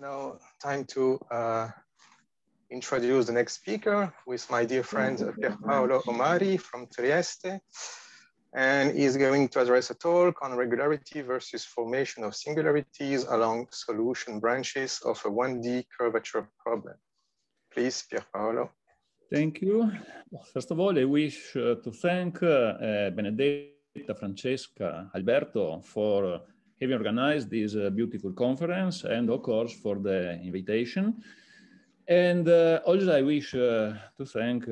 Now, time to uh, introduce the next speaker with my dear friend uh, Pier Paolo Omari from Trieste. And he's going to address a talk on regularity versus formation of singularities along solution branches of a 1D curvature problem. Please, Pier Paolo. Thank you. First of all, I wish uh, to thank uh, Benedetta, Francesca, Alberto for having organized this uh, beautiful conference and of course for the invitation. And uh, also I wish uh, to thank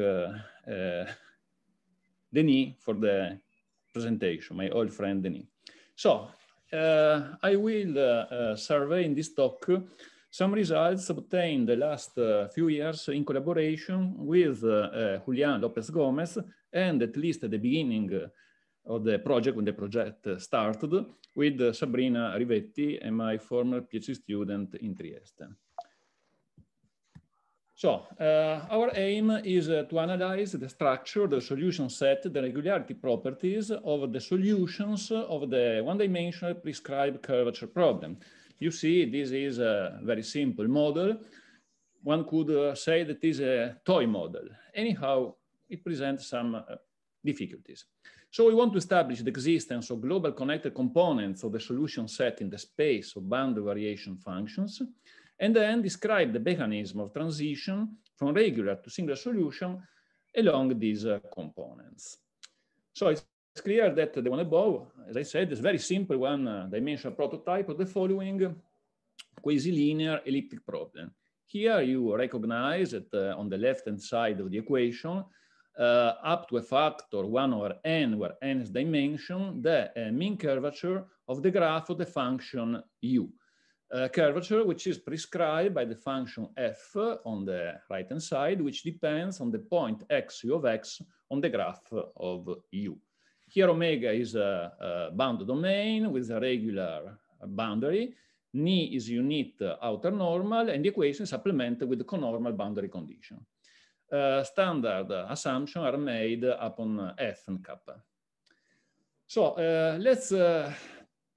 Denis for the presentation, my old friend Denis. So uh, I will uh, uh, survey in this talk some results obtained the last few years in collaboration with Julian Lopez Gomez and at least at the beginning of the project when the project started with Sabrina Rivetti and my former PhD student in Trieste. So uh, our aim is uh, to analyze the structure, the solution set, the regularity properties of the solutions of the one-dimensional prescribed curvature problem. You see, this is a very simple model. One could uh, say that is a toy model. Anyhow, it presents some uh, difficulties. So we want to establish the existence of global connected components of the solution set in the space of boundary variation functions, and then describe the mechanism of transition from regular to singular solution along these uh, components. So it's clear that the one above, as I said, is very simple one-dimensional uh, prototype of the following quasi-linear elliptic problem. Here you recognize that uh, on the left-hand side of the equation, uh, up to a factor 1 over n, where n is dimension, the uh, mean curvature of the graph of the function u. Uh, curvature which is prescribed by the function f on the right-hand side, which depends on the point x u of x on the graph of u. Here omega is a, a bound domain with a regular boundary. Ni is unit outer normal, and the equation is supplemented with the conormal boundary condition. Eh, standard assumptions are made upon eh, F and kappa. So eh, let's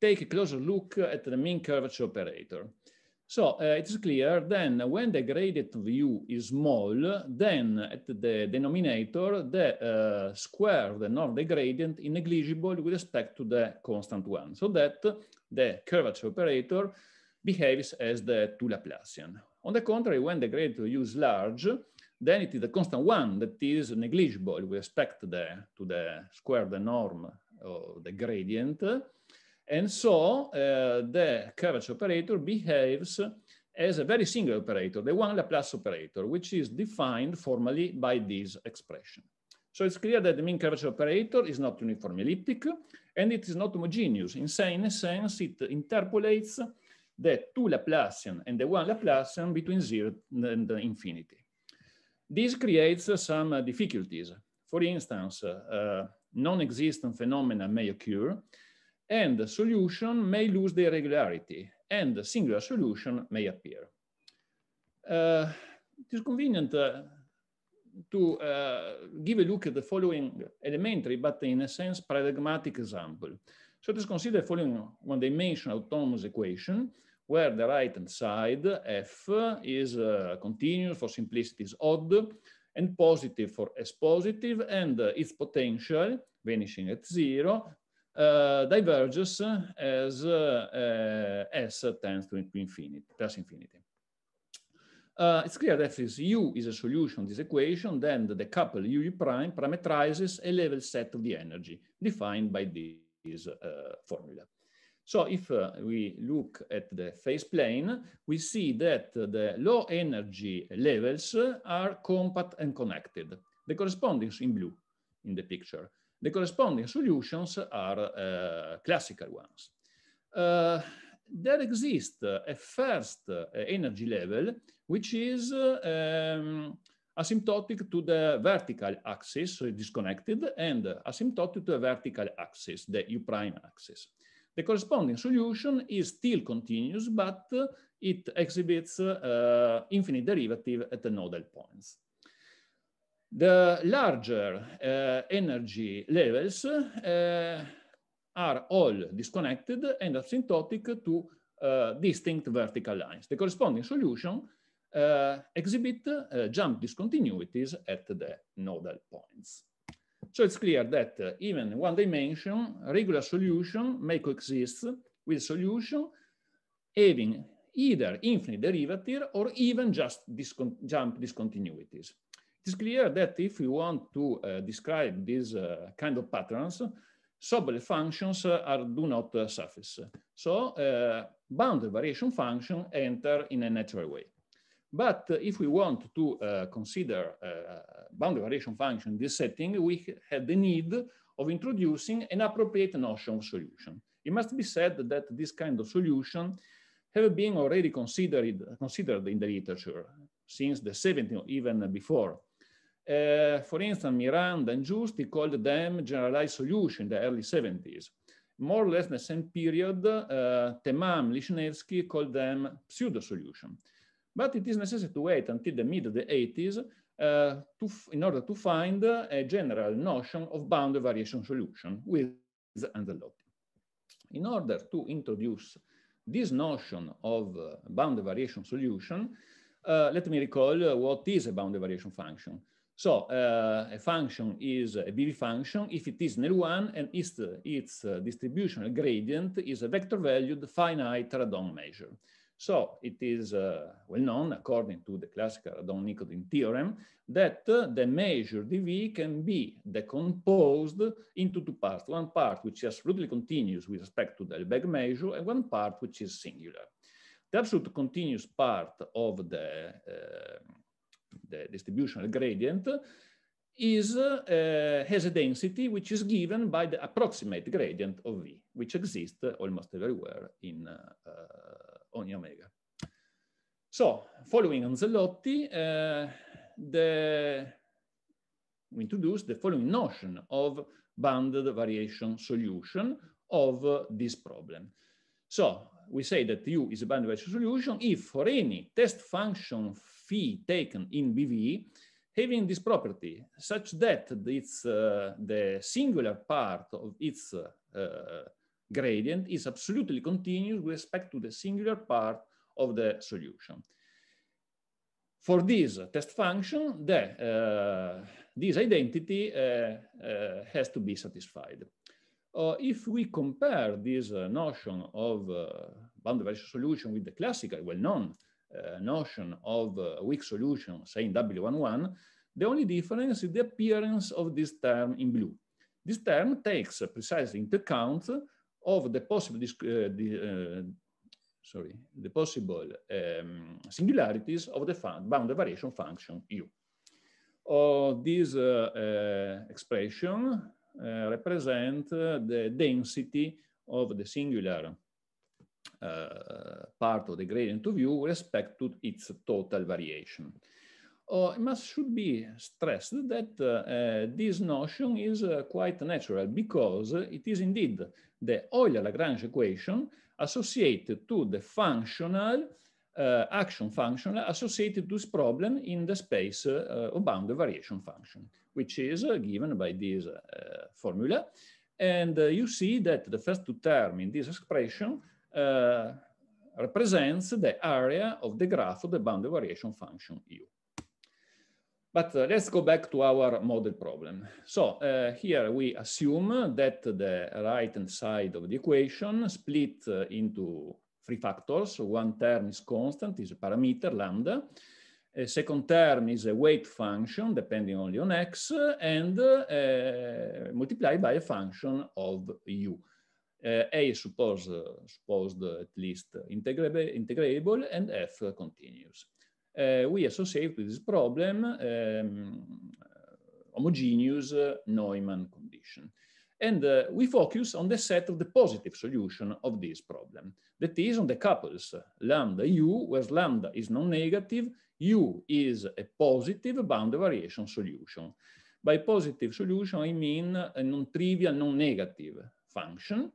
take a closer look at the mean curvature operator. So uh, it's clear then when the gradient u is small, then at the denominator, the uh, square of the north gradient is negligible with respect to the constant one. So that the curvature operator behaves as the two Laplacian. On the contrary, when the gradient u is large, then it is a constant one that is negligible with respect the, to the square, the norm, or the gradient. And so uh, the curvature operator behaves as a very single operator, the one Laplace operator, which is defined formally by this expression. So it's clear that the mean curvature operator is not uniform elliptic and it is not homogeneous. In, in a sense, it interpolates the two Laplacian and the one Laplacian between zero and infinity. This creates some uh, difficulties. For instance, uh, non-existent phenomena may occur and the solution may lose their regularity and a singular solution may appear. Uh, it is convenient uh, to uh, give a look at the following elementary, but in a sense, paradigmatic example. So let's consider the following one-dimensional autonomous equation where the right-hand side, f, is uh, continuous, for simplicity is odd, and positive for s positive, and uh, its potential, vanishing at zero, uh, diverges uh, as uh, uh, s tends to infinity, plus infinity. it's clear that if u is a solution of this equation, then the couple u prime parameterizes a level set of the energy defined by this formula. So if uh, we look at the phase plane, we see that the low energy levels are compact and connected. The corresponding in blue in the picture. The corresponding solutions are uh, classical ones. Uh, there exists a first uh, energy level, which is um, asymptotic to the vertical axis, so disconnected, and asymptotic to a vertical axis, the U prime axis. The corresponding solution is still continuous, but it exhibits uh, infinite derivative at the nodal points. The larger uh, energy levels uh, are all disconnected and asymptotic to uh, distinct vertical lines. The corresponding solution uh, exhibit uh, jump discontinuities at the nodal points. So it's clear that uh, even one dimension, regular solution may coexist with solution having either infinite derivative or even just discon jump discontinuities. It is clear that if we want to uh, describe these uh, kind of patterns, Sobel functions uh, are, do not uh, suffice. So uh, bounded variation function enter in a natural way. But if we want to uh, consider uh, uh boundary variation function in this setting, we had the need of introducing an appropriate notion of solution. It must be said that this kind of solution have been already considered, considered in the literature since the or even before. Uh, for instance, Miranda and Justi called them generalized solution in the early 70s. More or less the same period, uh, Temam, Lichnevsky called them pseudo solution but it is necessary to wait until the mid of the 80s uh, to in order to find a general notion of boundary variation solution with unloading. In order to introduce this notion of uh, boundary variation solution, uh, let me recall uh, what is a boundary variation function. So uh, a function is a BV function if it nil NL1 and its, uh, its uh, distributional gradient is a vector-valued finite radon measure. So it is uh, well known, according to the classical Adorno-Nikodin theorem, that uh, the measure dV can be decomposed into two parts. One part which is absolutely continuous with respect to the Lebesgue measure, and one part which is singular. The absolute continuous part of the, uh, the distributional gradient is, uh, has a density which is given by the approximate gradient of V, which exists almost everywhere in uh, on omega. So following Anzelotti, uh, eh, the, we introduce the following notion of bounded variation solution of uh, this problem. So we say that U is a bounded variation solution if for any test function phi taken in BV, having this property such that it's uh, the singular part of its uh, gradient is absolutely continuous with respect to the singular part of the solution. For this test function, the, uh, this identity uh, uh, has to be satisfied. Uh, if we compare this notion of boundary value solution with the classical, well-known uh, notion of uh, weak solution, say in W11, the only difference is the appearance of this term in blue. This term takes precisely into account of the possible, the, eh, eh, sorry, the possible um, singularities of the boundary variation function u. Oh, this eh, expression uh, uh, the density of the singular uh, part of the gradient of u respect to its total variation. Uh, it must should be stressed that uh, uh, this notion is uh, quite natural because it is indeed the Euler-Lagrange equation associated to the functional uh, action functional associated to this problem in the space of bounded variation function, which is given by this formula. And you see that the first two terms in this expression represents the area of the graph of the bounded variation function u. But uh, let's go back to our model problem. So uh, here we assume that the right-hand side of the equation split uh, into three factors. One term is constant, is a parameter, lambda. A second term is a weight function, depending only on x, and uh, multiplied by a function of u. Uh, a is supposed, supposed at least integrable, integrable, and f continues uh, we associate with this problem um, homogeneous uh, Neumann condition. And uh, we focus on the set of the positive solution of this problem. That is on the couples lambda u, where lambda is non-negative, u is a positive bound variation solution. By positive solution, I mean a non-trivial, non-negative function.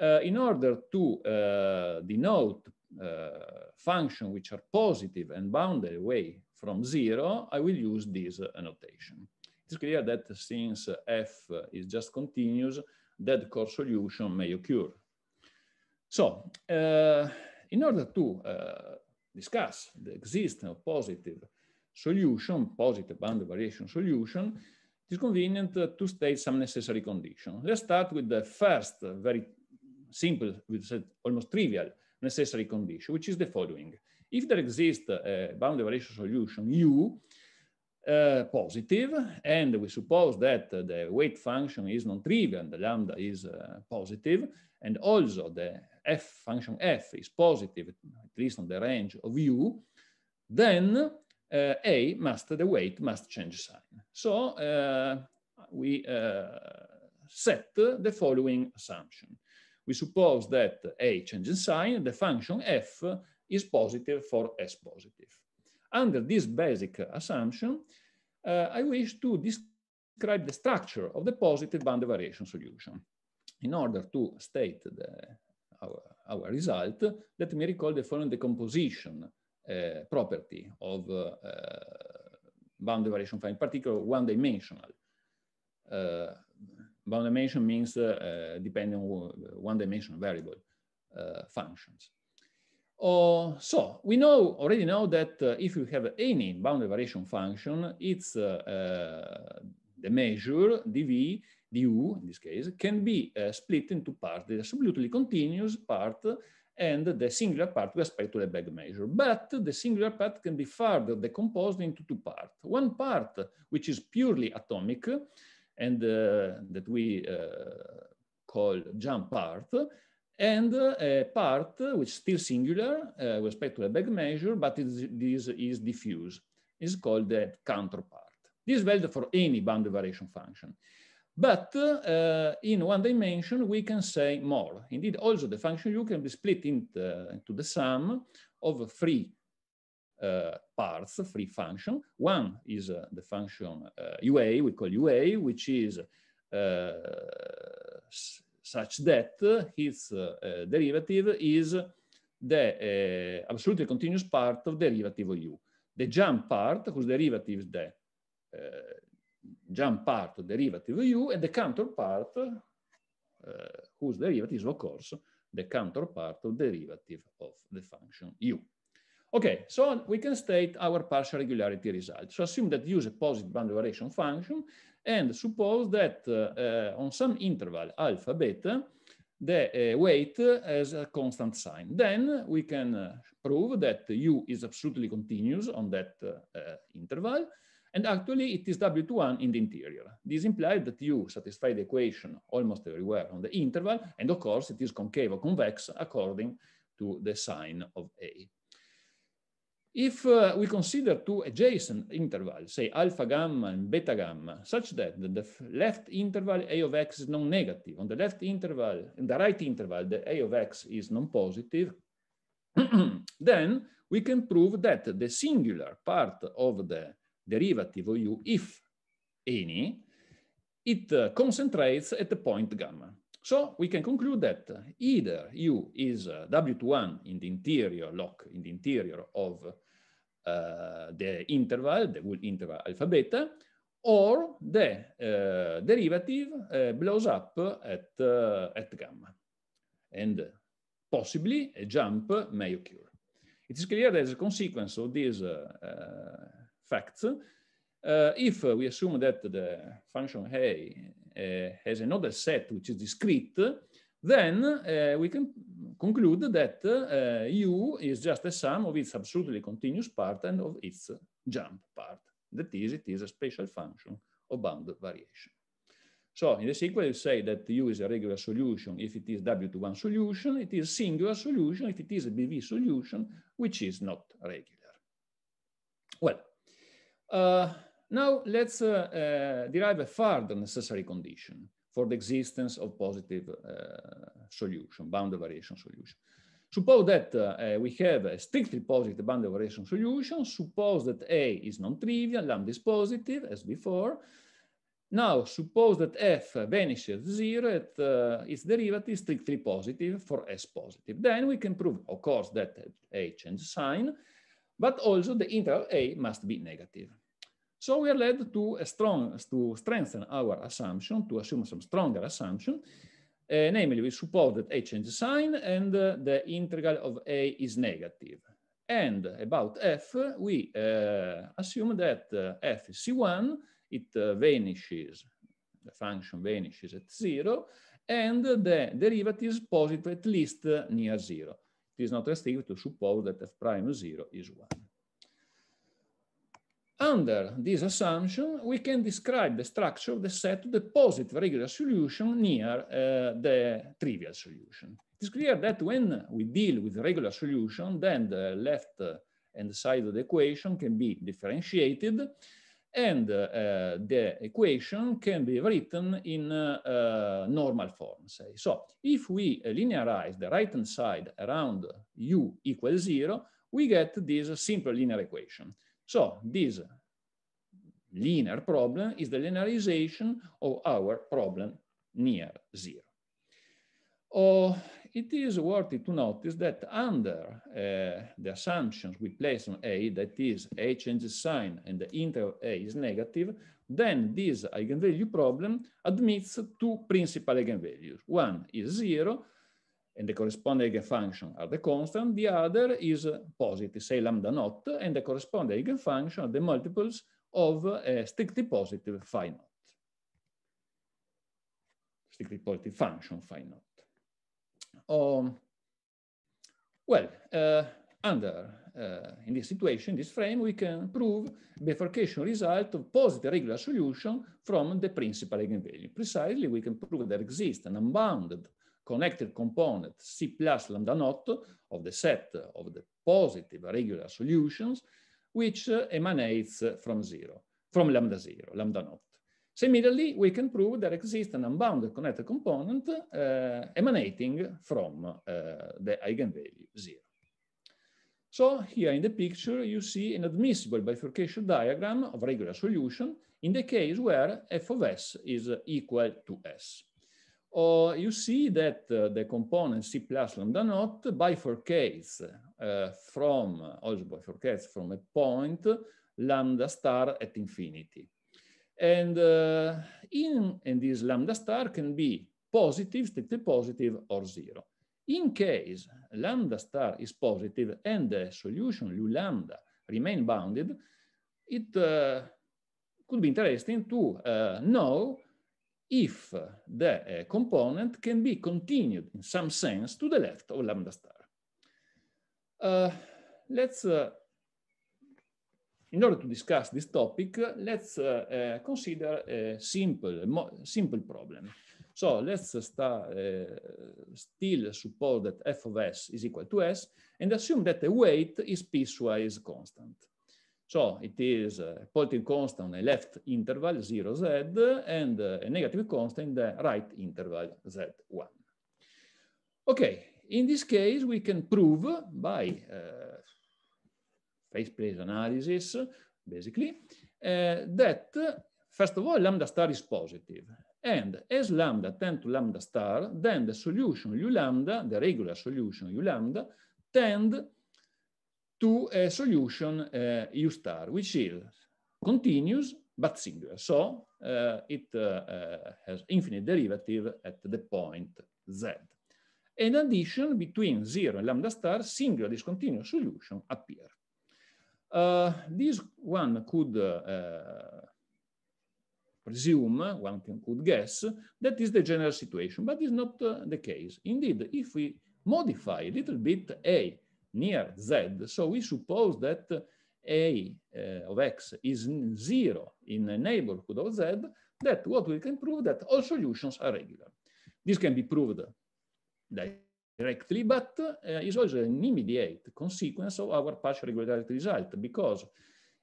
Uh, in order to uh, denote uh, function which are positive and bounded away from zero, I will use this annotation. It's clear that since f is just continuous, that core solution may occur. So, uh, in order to uh, discuss the existence of positive solution, positive bounded variation solution, it is convenient to state some necessary conditions. Let's start with the first, very simple, almost trivial necessary condition, which is the following. If there exists a uh, boundary variation solution U, uh, positive, and we suppose that the weight function is non-trivial, the lambda is uh, positive, and also the f function f is positive, at least on the range of u, then uh, a must, the weight must change sign. So uh, we uh, set the following assumption we suppose that A changes sign, the function f is positive for s positive. Under this basic assumption, uh, I wish to describe the structure of the positive band variation solution. In order to state the, our, our, result, let me recall the following decomposition uh, property of uh, uh variation, in particular one-dimensional uh, Bound dimension means uh, uh, dependent uh, one-dimensional variable functions. Uh, so we know already know that uh, if you have any boundary variation function, its uh, the measure dv du in this case can be split into parts: the absolutely continuous part and the singular part with respect to the back measure. But the singular part can be further decomposed into two parts. One part which is purely atomic, and uh, that we uh, call jump part, and uh, a part which is still singular with respect to a back measure, but this is diffuse, is called the counterpart. This is valid for any boundary variation function. But uh, in one dimension, we can say more. Indeed, also the function u can be split into, into the sum of three uh, parts, three function. One is uh, the function UA, uh, we call UA, which is such that its derivative is the absolutely continuous part of derivative of u. The jump part, whose derivative is the jump part of derivative of u, and the counterpart, uh, whose derivative is, of course, the counterpart of derivative of the function u. Okay, so we can state our partial regularity result. So assume that use a positive boundary variation function and suppose that uh, uh, on some interval alpha beta, the uh, weight has a constant sign. Then we can uh, prove that u is absolutely continuous on that uh, uh, interval. And actually it is W1 in the interior. This implies that u satisfy the equation almost everywhere on the interval. And of course it is concave or convex according to the sign of A. If uh, we consider two adjacent intervals, say alpha gamma and beta gamma, such that the left interval a of x is non-negative, on the left interval, in the right interval, the a of x is non-positive, then we can prove that the singular part of the derivative of u, if any, it uh, concentrates at the point gamma. So we can conclude that either U is uh, W1 in the interior lock, in the interior of uh, the interval, the interval alpha beta, or the uh, derivative uh, blows up at, uh, at gamma. And possibly a jump may occur. It is clear that as a consequence of these uh, facts, if we assume that the function A Eh, has another set which is discrete, then uh, we can conclude that uh, U is just a sum of its absolutely continuous part and of its jump part. That is, it is a spatial function of bounded variation. So in the sequel, you say that U is a regular solution if it is W to one solution, it is singular solution if it is a BV solution, which is not regular. Well, uh, now let's uh, uh, derive a further necessary condition for the existence of positive uh, solution, boundary variation solution. Suppose that uh, we have a strictly positive boundary variation solution. Suppose that A is non-trivial, lambda is positive, as before. Now, suppose that f vanishes at zero at uh, its derivative is strictly positive for s positive. Then we can prove, of course, that A changes sign, but also the integral A must be negative. So we are led to, strong, to strengthen our assumption, to assume some stronger assumption. Uh, namely, we support that A changes sign and uh, the integral of A is negative. And about F, we uh, assume that F is C1, it vanishes, the function vanishes at zero, and the derivative is positive at least near zero. It is not restricted to suppose that F prime zero is one. Under this assumption, we can describe the structure of the set to the positive regular solution near uh, the trivial solution. It's clear that when we deal with regular solution, then the left and side of the equation can be differentiated and uh, the equation can be written in uh, normal form, say. So if we linearize the right-hand side around u equals zero, we get this simple linear equation. So this linear problem is the linearization of our problem near zero. Oh, it is worthy to notice that under uh, the assumptions we place on A, that is, A changes sign and the integral A is negative, then this eigenvalue problem admits two principal eigenvalues. One is zero, and the corresponding eigenfunction are the constant. The other is positive, say lambda naught, and the corresponding eigenfunction are the multiples of a strictly positive phi naught. Strictly positive function phi naught. Um, well, uh, under, uh, in this situation, this frame, we can prove bifurcation result of positive regular solution from the principal eigenvalue. Precisely, we can prove there exists an unbounded connected component C plus lambda naught of the set of the positive regular solutions, which uh, emanates from zero, from lambda zero, lambda naught. Similarly, we can prove there exists an unbounded connected component uh, emanating from uh, the eigenvalue zero. So here in the picture, you see an admissible bifurcation diagram of regular solution in the case where f of s is uh, equal to s. Or you see that uh, the component C plus lambda naught bifurcates uh, from, also bifurcates from a point lambda star at infinity. And uh, in, and this lambda star can be positive, strictly positive, or zero. In case lambda star is positive and the solution u lambda remain bounded, it uh, could be interesting to uh, know if the eh, component can be continued in some sense to the left of lambda star. Uh, let's uh, in order to discuss this topic, uh, let's uh, uh, consider a simple, simple problem. So let's uh, start, eh, still suppose that f of s is equal to s and assume that the weight is piecewise constant. So it is a eh, positive constant on the left interval, 0, z, and eh, a negative constant in the right interval, z1. Okay, in this case, we can prove by uh, phase place analysis, basically, uh, that, first of all, lambda star is positive. And as lambda tend to lambda star, then the solution u lambda, the regular solution u lambda, tend to a solution uh, U star, which is continuous but singular. So uh, it uh, uh, has infinite derivative at the point z. In addition, between 0 and lambda star, singular discontinuous solution appear. Uh, this one could uh, presume, one can, could guess, that is the general situation, but is not the case. Indeed, if we modify a little bit A near z. So we suppose that a uh, of x is zero in the neighborhood of z, that what we can prove that all solutions are regular. This can be proved directly, but uh, is also an immediate consequence of our partial regularity result, because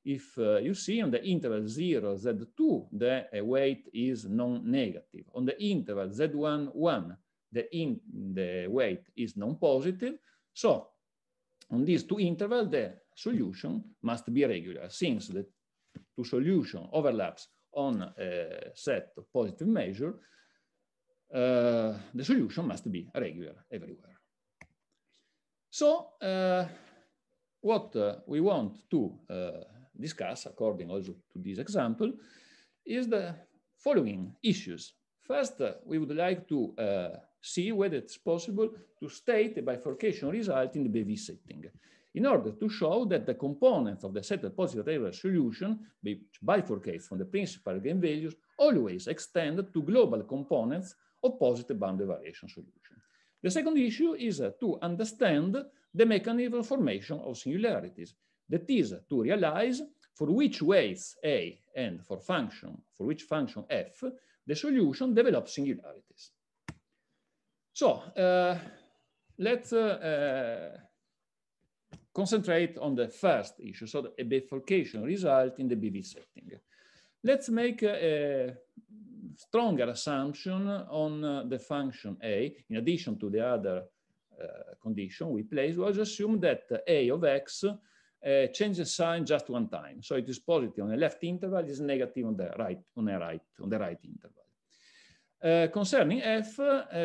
if uh, you see on the interval 0, z2, the uh, weight is non-negative. On the interval z1, 1, the, in, the weight is non-positive. So on these two intervals, the solution must be regular since the two solution overlaps on a set of positive measure, uh, the solution must be regular everywhere. So uh, what uh, we want to uh, discuss according also to this example is the following issues. First, uh, we would like to uh, see whether it's possible to state the bifurcation result in the BV setting in order to show that the components of the of positive error solution, which bifurcates from the principal values always extend to global components of positive boundary variation solution. The second issue is uh, to understand the mechanism of formation of singularities. That is uh, to realize for which weights A and for function, for which function F, the solution develops singularities. So uh, let's uh, uh, concentrate on the first issue, so a bifurcation result in the BV setting. Let's make a, a stronger assumption on uh, the function A, in addition to the other uh, condition we placed, just assume that A of x uh, changes sign just one time. So it is positive on the left interval, it is negative on the right, on the right, on the right interval. Eh, concerning F, uh,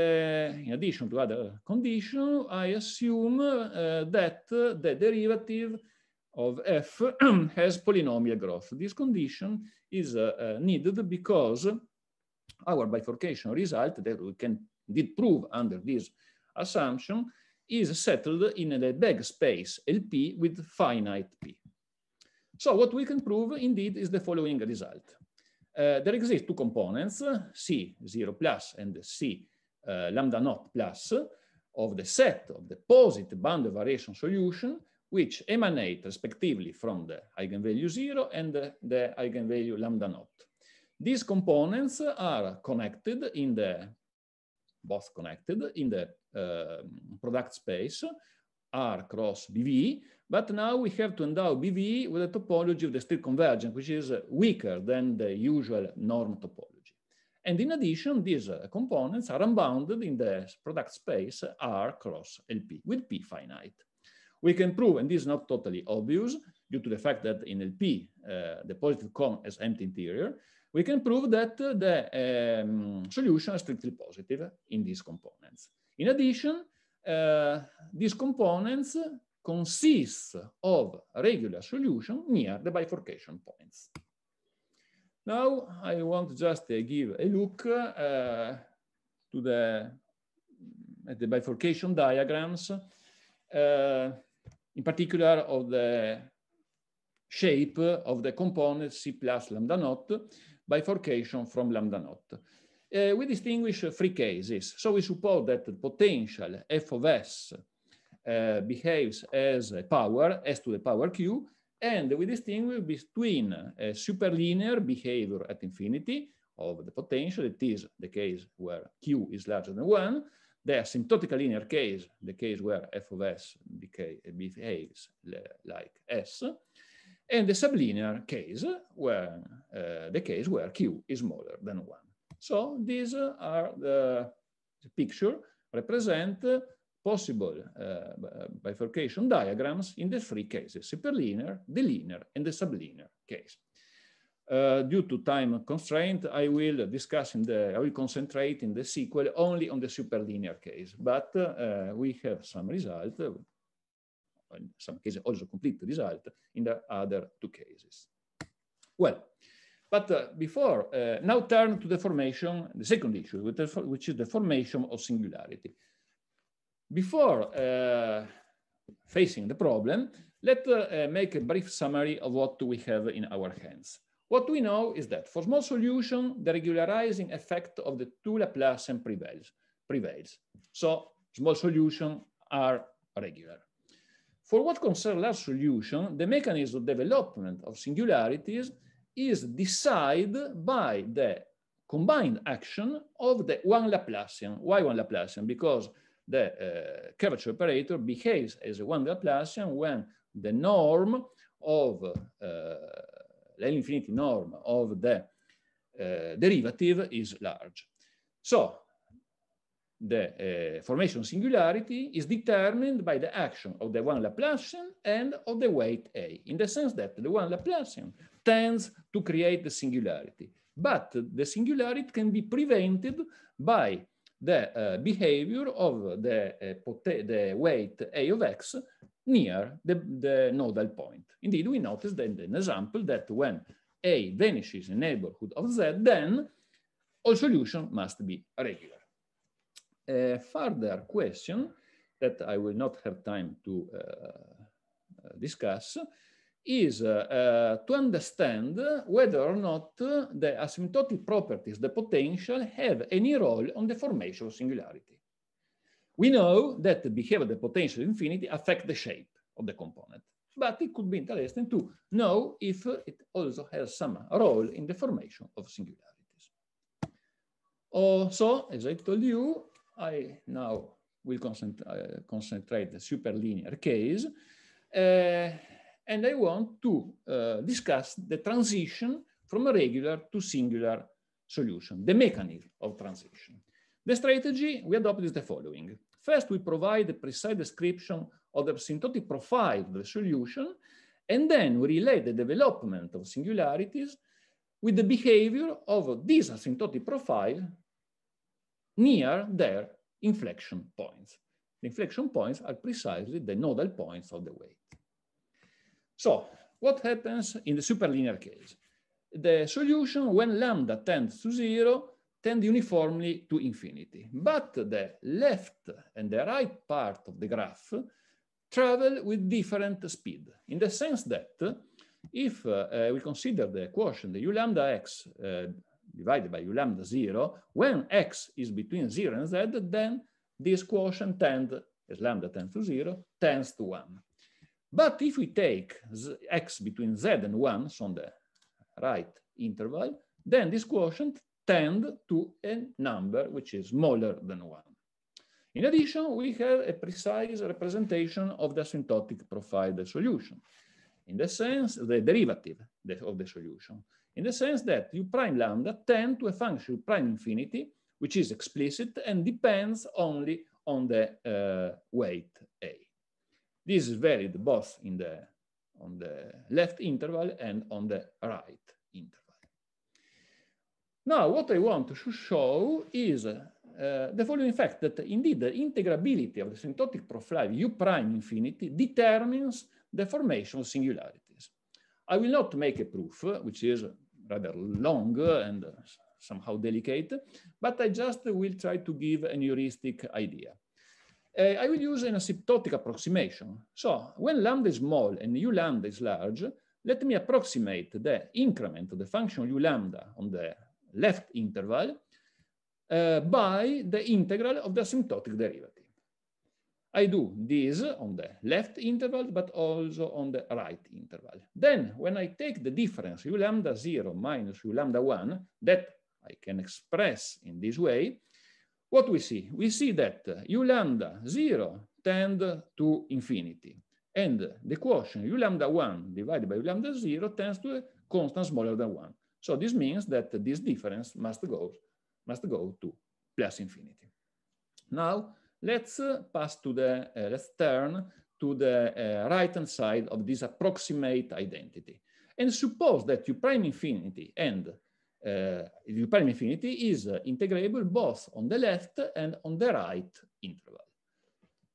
in addition to other condition, I assume uh, that the derivative of F has polynomial growth. This condition is needed because our bifurcation result that we can did prove under this assumption is settled in the Begg space LP with finite P. So what we can prove indeed is the following result. Eh, there exist two components, C0 plus and C eh, lambda naught plus, of the set of the posit boundary variation solution, which emanate respectively from the eigenvalue 0 and the, the eigenvalue lambda naught. These components are connected in the, both connected in the uh, product space R cross BV but now we have to endow BVE with a topology of the state convergence, which is weaker than the usual norm topology. And in addition, these components are unbounded in the product space R cross LP with P finite. We can prove, and this is not totally obvious due to the fact that in LP, uh, the positive cone has empty interior, we can prove that the um, solution is strictly positive in these components. In addition, uh, these components consists of regular solution near the bifurcation points. Now I want just to give a look uh, to the, at the bifurcation diagrams, uh, in particular of the shape of the component C plus lambda naught, bifurcation from lambda naught. Uh, we distinguish three cases. So we suppose that the potential f of s uh, behaves as a power, as to the power q, and we distinguish between a superlinear behavior at infinity of the potential, it is the case where q is larger than 1, the asymptotic linear case, the case where f of s behaves like s, and the sublinear case, where uh, the case where q is smaller than 1. So these are the, the picture represent possible uh, uh, bifurcation diagrams in the three cases, superlinear, the linear, and the sublinear case. Uh, due to time constraint, I will discuss in the, I will concentrate in the sequel only on the superlinear case, but uh, we have some result, uh, in some cases also complete result in the other two cases. Well, but before, now turn to the formation, the second issue, which is the formation of singularity. Before uh, facing the problem, let's uh, make a brief summary of what we have in our hands. What we know is that for small solution, the regularizing effect of the two Laplacian prevails. prevails. So small solutions are regular. For what concerns large solution, the mechanism of development of singularities is decided by the combined action of the one Laplacian. Why one Laplacian? Because the uh, curvature operator behaves as a one Laplacian when the norm of the uh, infinity norm of the uh, derivative is large. So the uh, formation singularity is determined by the action of the one Laplacian and of the weight A, in the sense that the one Laplacian tends to create the singularity. But the singularity can be prevented by the eh, behavior of the, eh, the weight A of x near the, the nodal point. Indeed, we noticed in an example that when A vanishes in neighborhood of Z, then all solution must be regular. A further question that I will not have time to uh, discuss is uh, to understand whether or not the asymptotic properties, the potential, have any role on the formation of singularity. We know that the behavior of the potential infinity affect the shape of the component, but it could be interesting to know if it also has some role in the formation of singularities. Also, as I told you, I now will concentrate, uh, concentrate the superlinear case. Uh, and I want to uh, discuss the transition from a regular to singular solution, the mechanism of transition. The strategy we adopt is the following. First, we provide a precise description of the asymptotic profile of the solution, and then we relate the development of singularities with the behavior of this asymptotic profile near their inflection points. The inflection points are precisely the nodal points of the weight. So what happens in the superlinear case? The solution when lambda tends to zero tend uniformly to infinity, but the left and the right part of the graph travel with different speed in the sense that if uh, we consider the quotient the u lambda x uh, divided by u lambda 0, when x is between 0 and z, then this quotient tends as lambda tends to 0, tends to 1. But if we take x between z and 1, so on the right interval, then this quotient tend to a number which is smaller than 1. In addition, we have a precise representation of the asymptotic profile of the solution. In the sense, the derivative of the solution. In the sense that u prime lambda tend to a function prime infinity, which is explicit and depends only on the uh, weight A. This is valid both in the, on the left interval and on the right interval. Now, what I want to show is uh, the following fact that indeed the integrability of the symptotic profile U prime infinity determines the formation of singularities. I will not make a proof, which is rather long and somehow delicate, but I just will try to give an heuristic idea. Eh, I will use an asymptotic approximation. So when lambda is small and u lambda is large, let me approximate the increment of the function u lambda on the left interval uh, by the integral of the asymptotic derivative. I do this on the left interval, but also on the right interval. Then when I take the difference u lambda 0 minus u lambda 1, that I can express in this way, what we see? We see that uh, u lambda 0 tend to infinity. And the quotient u lambda 1 divided by u lambda 0 tends to a constant smaller than 1. So this means that this difference must go, must go to plus infinity. Now, let's uh, pass to the, uh, let's turn to the uh, right-hand side of this approximate identity. And suppose that u prime infinity and the eh, Lupin infinity is integrable both on the left and on the right interval.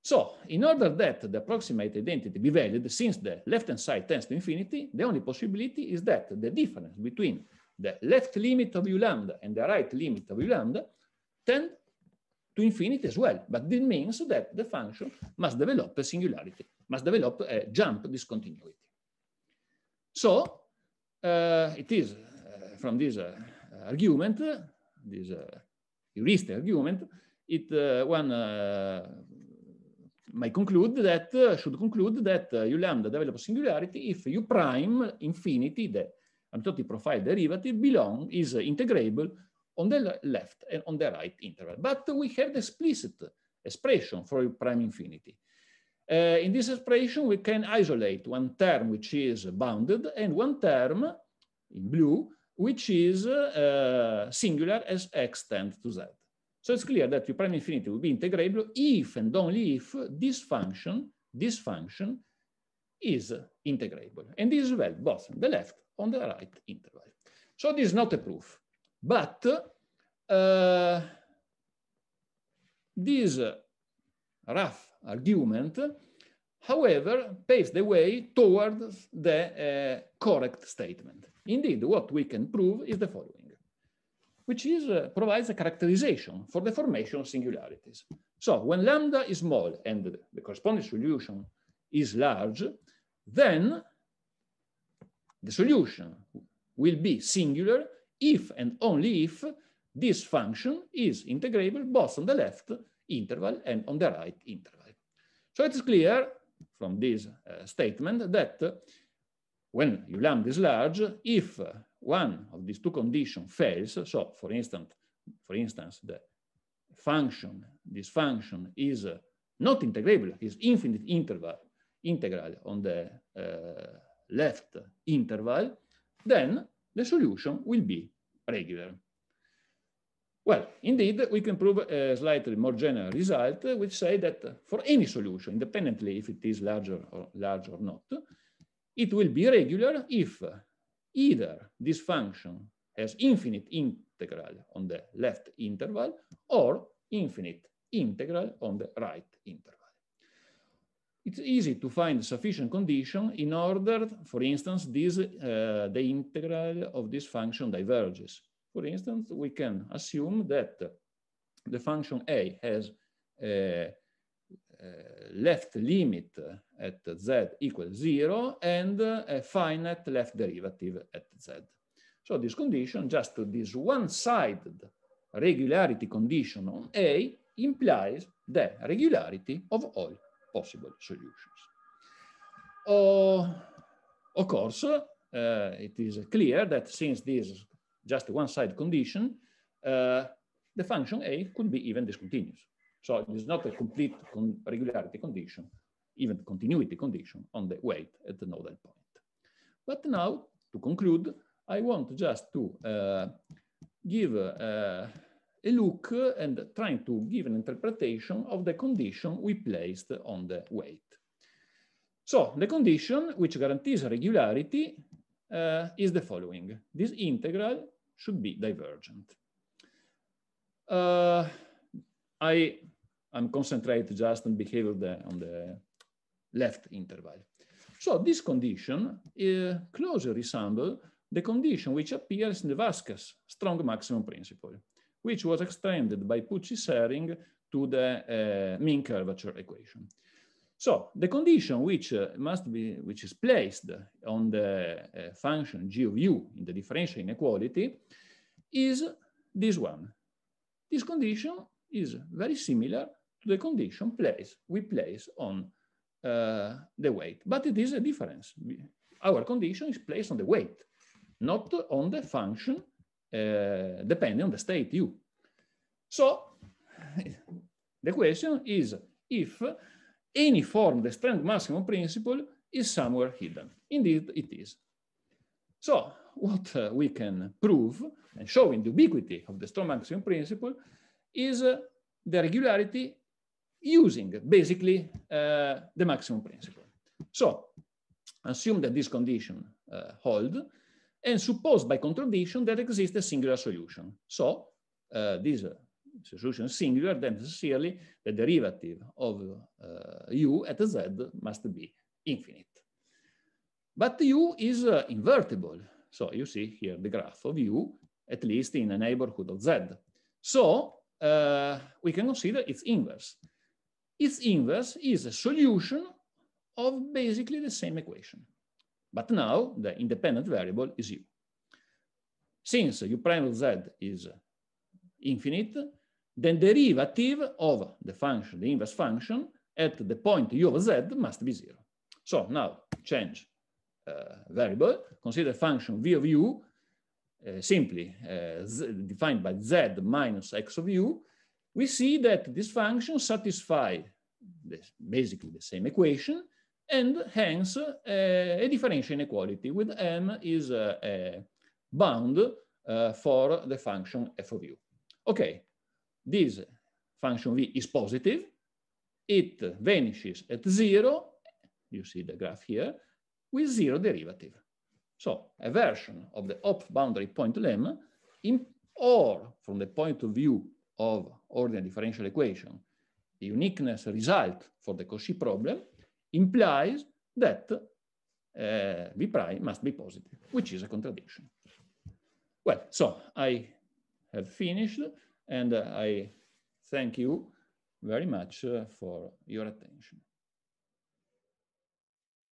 So in order that the approximate identity be valid, since the left-hand side tends to infinity, the only possibility is that the difference between the left limit of u lambda and the right limit of u lambda tend to infinity as well. But this means that the function must develop a singularity, must develop a jump discontinuity. So uh, it is from this uh, argument, this heuristic uh, argument, it uh, one may conclude that should conclude that u lambda a singularity if u prime infinity, the asymptotic profile derivative, belong is integrable on the left and on the right interval. But we have the explicit expression for u prime infinity. Uh, in this expression, we can isolate one term which is bounded and one term in blue which is uh, singular as x tends to z. So it's clear that U prime infinity will be integrable if and only if this function, this function is integrable. And this is well both on the left on the right interval. So this is not a proof, but uh, this rough argument, however, paves the way towards the uh, correct statement. Indeed, what we can prove is the following, which is uh, provides a characterization for the formation of singularities. So when lambda is small and the corresponding solution is large, then the solution will be singular if and only if this function is integrable both on the left interval and on the right interval. So it is clear from this uh, statement that when your lambda is large, if one of these two conditions fails, so for instance, for instance, the function, this function is not integrable, is infinite interval, integral on the uh, left interval, then the solution will be regular. Well, indeed, we can prove a slightly more general result, which say that for any solution, independently if it is larger or large or not, it will be regular if either this function has infinite integral on the left interval or infinite integral on the right interval. It's easy to find sufficient condition in order, for instance, this, uh, the integral of this function diverges. For instance, we can assume that the function A has uh, uh, left limit at z equals zero and a uh, finite left derivative at z. So this condition, just this one-sided regularity condition on A implies the regularity of all possible solutions. Uh, of course, uh, it is clear that since this is just one-sided condition, uh, the function A could be even discontinuous. So it is not a complete con regularity condition, even continuity condition on the weight at the nodal point. But now, to conclude, I want just to uh, give uh, a look uh, and trying to give an interpretation of the condition we placed on the weight. So the condition which guarantees regularity uh, is the following. This integral should be divergent. Uh, I I'm concentrated just on behavior the, on the left interval. So this condition uh, closely resembles the condition which appears in the Vasquez strong maximum principle, which was extended by Pucci-Sering to the uh, mean curvature equation. So the condition which uh, must be, which is placed on the uh, function g of u in the differential inequality is this one. This condition is very similar to the condition place we place on uh, the weight. But it is a difference. Our condition is placed on the weight, not on the function, uh, depending on the state u. So the question is if any form the strength maximum principle is somewhere hidden. Indeed, it is. So what uh, we can prove and show in the ubiquity of the strong maximum principle is uh, the regularity using basically uh, the maximum principle. So assume that this condition uh, hold and suppose by contradiction that exists a singular solution. So uh, this uh, solution is singular, then necessarily the derivative of uh, u at z must be infinite. But u is uh, invertible. So you see here the graph of u, at least in a neighborhood of z. So uh, we can consider its inverse. Its inverse is a solution of basically the same equation. But now the independent variable is u. Since u prime of z is infinite, the derivative of the function, the inverse function, at the point u of z must be zero. So now change uh, variable, consider function v of u, uh, simply uh, defined by z minus x of u, we see that this function satisfies basically the same equation and hence uh, a differential inequality with m is uh, a bound uh, for the function f of u. Okay, this function v is positive, it vanishes at zero, you see the graph here, with zero derivative. So a version of the off boundary point lemma, in, or from the point of view of ordinary differential equation, the uniqueness result for the Cauchy problem implies that uh, V prime must be positive, which is a contradiction. Well, so I have finished and uh, I thank you very much uh, for your attention.